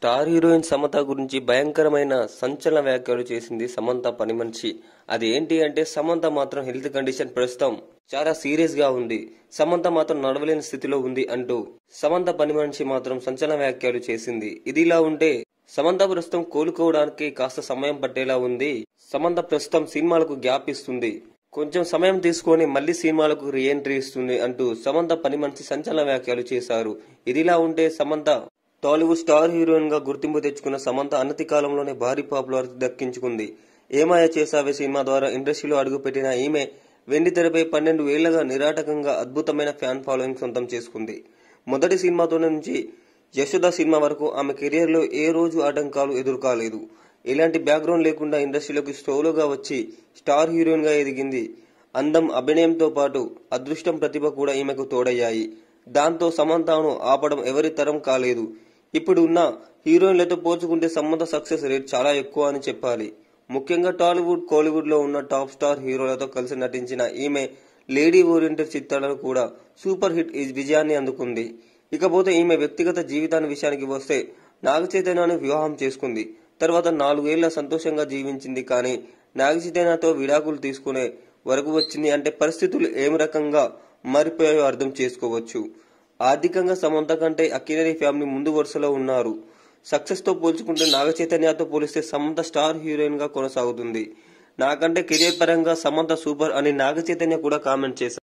star heroine Samantha గురించి భయంకరమైన సంచలన వ్యాఖ్యలు చేసింది సమంత పని మనిషి అది ఏంటి అంటే సమంత మాత్రం హెల్త్ కండిషన్ ప్రస్తుతం చాలా సీరియస్ గా ఉంది సమంత మాత్రం నడవలేని స్థితిలో ఉంది అంటూ సమంత పని మనిషి మాత్రం సంచలన వ్యాఖ్యలు చేసింది ఇదిలా ఉంటే సమంత ప్రస్తుతం కోలుకోవడానికి కాస్త సమయం పట్టేలా ఉంది సమంత ప్రస్తుతం సినిమాలకు గ్యాప్ ఇస్తుంది కొంచెం సమయం తీసుకొని మళ్లీ సినిమాలకు రీఎంట్రీ ఇస్తుంది అంటూ సమంత పని మనిషి సంచలన వ్యాఖ్యలు చేశారు ఇదిలా ఉంటే సమంత టాలీవుడ్ స్టార్ హీరోయిన్ గా గుర్తింపు తెచ్చుకున్న సమంత అనతి కాలంలోనే భారీ పాపులారిటీ దక్కించుకుంది ఏమాయ చేసావే సినిమా ద్వారా ఇండస్ట్రీలో అడుగుపెట్టిన ఈమె వెండి తెరపై పన్నెండు ఏళ్లుగా నిరాటకంగా అద్భుతమైన ఫ్యాన్ ఫాలోయింగ్ సొంతం చేసుకుంది మొదటి సినిమాతో నుంచి యశోద సినిమా వరకు ఆమె కెరియర్లో ఏ రోజు ఆటంకాలు ఎదురుకాలేదు ఎలాంటి బ్యాక్గ్రౌండ్ లేకుండా ఇండస్ట్రీలోకి స్టోలోగా వచ్చి స్టార్ హీరోయిన్గా ఎదిగింది అందం అభినయంతో పాటు అదృష్టం ప్రతిభ కూడా ఈమెకు తోడయ్యాయి దాంతో సమంతాను ఆపడం ఎవరి తరం కాలేదు ఇప్పుడు ఉన్న హీరోయిన్లతో పోల్చుకుంటే సంబంధ సక్సెస్ రేట్ చాలా ఎక్కువ అని చెప్పాలి ముఖ్యంగా టాలీవుడ్ కోలీవుడ్లో ఉన్న టాప్ స్టార్ హీరోలతో కలిసి నటించిన ఈమె లేడీ ఓరియంటెడ్ చిత్రాలను కూడా సూపర్ హిట్ ఈ విజయాన్ని అందుకుంది ఇకపోతే ఈమె వ్యక్తిగత జీవితాన్ని విషయానికి వస్తే నాగచైతన్యను వివాహం చేసుకుంది తర్వాత నాలుగేళ్ల సంతోషంగా జీవించింది కానీ నాగచైతన్యతో విడాకులు తీసుకునే వరకు వచ్చింది అంటే పరిస్థితులు ఏమి రకంగా మారిపోయాయో అర్థం చేసుకోవచ్చు ఆర్థికంగా సమంత కంటే అక్కినేని ఫ్యామిలీ ముందు వరుసలో ఉన్నారు సక్సెస్తో పోల్చుకుంటే నాగ చైతన్యతో పోలిస్తే సమంత స్టార్ హీరోయిన్ గా కొనసాగుతుంది నాకంటే కెరీర్ పరంగా సమంత సూపర్ అని నాగ చైతన్య కూడా కామెంట్ చేశారు